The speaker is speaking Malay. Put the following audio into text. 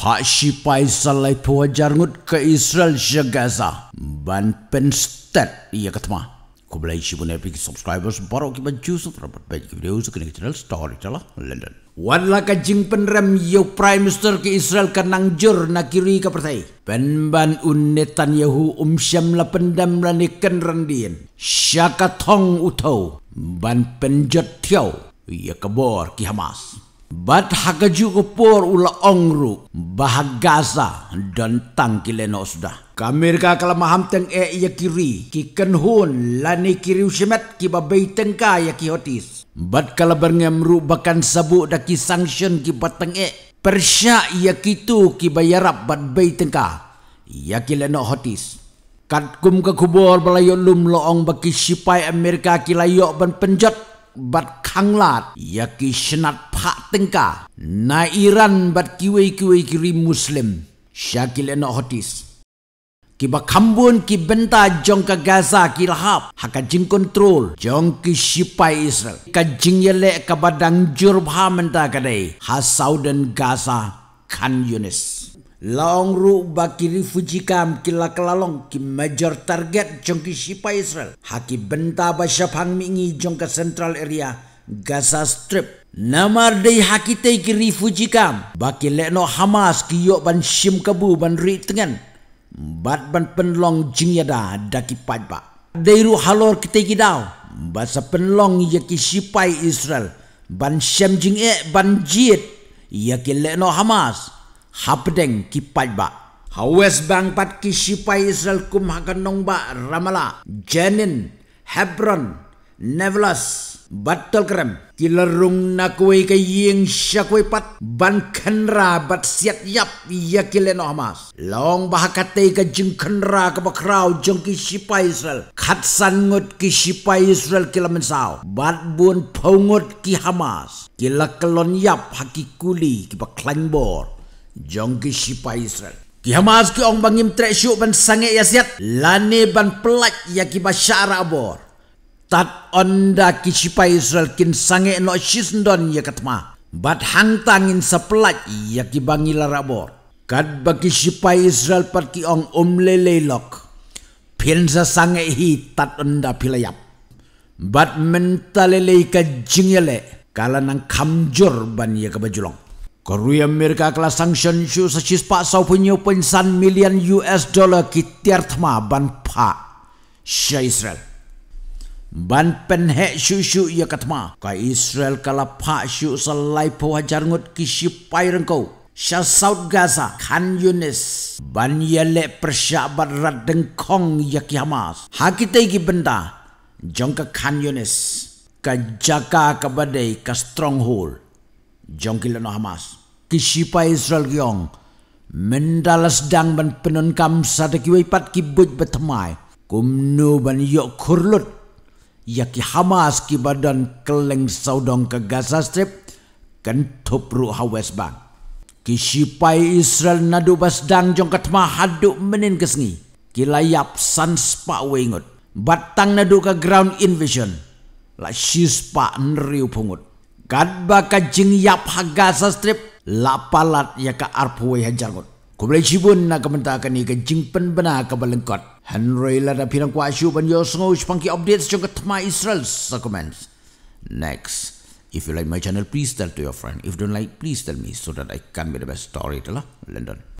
Pak Sipai salai pewajar ngut ke Israel se Gaza. Ban penstat ia ketema. Ku belai si punya epic subscribers baru kibat baju so rapat baik video sekena kena channel story telah London. Wan la penrem yo prime minister ke Israel ka nang jur na kiri ka pertai. Pen ban unnetan Netanyahu um la pendam la ni ken randian. Syaka utau ban penjat tiau ia kebor ki Hamas. Bat hakaju kepor ula ongru bahagasa dan tangki no sudah. Kamir ka kalamaham teng e ia kiri ki kenhun lani kiri usimet ki babai tengka ia ki hotis. Bat kalabernya merubahkan sabu daki sanction ki teng e persya ia kitu ki bayarap bat bayi tengka ia ki leno hotis. Kat kum ke kubur belayo lum loong baki sipai Amerika kila yok ban penjat bat kanglat ia ki hak tengka na iran bat kiwei kiwei kiri muslim syakil enok hotis kiba kambun ki benta jong ka gaza ki lahap hak jing kontrol jong ki sipai israel ka jing yele ka badang jur ha menta kadai hasau dan gaza kan yunis Long ru baki refugee camp kila kelalong ki major target jongki sipai Israel. Haki benta basya pangmingi jongka central area Gaza Strip Namar dei hakite ki refuji kam. Baki lekno Hamas ki yok ban shim kabu ban ri tengan. Bat ban penlong jingyada daki pajba. Deiru halor kite ki dao. Basa penlong ya ki sipai Israel. Ban shim jing e ban jit. Ya ki lekno Hamas. Hapdeng ki pajba. Hawes bang pat ki sipai Israel kum hakan nongba Ramallah. Jenin. Hebron. Nevelas battle krem kilarung na kuwi kay ying sya kuwi pat ban kenra bat siat yap ya kileno mas long bahakate ke jeng kenra ka bakraw jeng ki sipa israel khat sangut ki sipa israel kilamen saw bat bun pongut ki hamas kila kelon yap hakikuli ki baklangbor jong ki sipa israel Ki Hamas ki ong bangim tre syuk ban sange ya siat. Lani ban pelat ya ki basyara abor tat onda ki sipai Israel kin sange no shisndon ya katma bat hangtangin sepelat ya ki bangi larabor kad bagi sipai Israel par ki ong umle lelok pinza sange hi tat onda pilayap bat mentalele le ka kala nang kamjur ban ya kebajulong Koru Amerika kala sanction shu sispa chispa sau punyo pensan million US dollar ki tiartma ban pa Israel ban penhek he shu shu ya katma Kau israel kala pha shu salai po hajar ngot ki shi south gaza khan yunis ban yalek le radengkong ya kiamas. hamas ha ki te ki benda jong ka khan yunis ke jaka ka badai ka stronghold jong kila no hamas Kisipai israel gyong mendalas dang ban penonkam kam sadaki wepat ki buj betemai kumnu ban yok kurlut yaki Hamas ki badan keleng saudong ke Gaza Strip kentup ru West Bank. Ki sipai Israel nadu dang jong ketma haduk menin kesengi. Ki layap sanspa wengut. Batang nadu ke ground invasion. La sispa neriu pungut. Gad baka jing yap ha Gaza Strip lapalat yaka arpuwe hajar ngut. Kubelai sibun na kementakan ni ke jing penbena ke belengkot. Henry led up pinang kwa shu ban yo snow punky updates chung kat my Israel comments. Next, if you like my channel, please tell to your friend. If you don't like, please tell me so that I can be the best storyteller. London.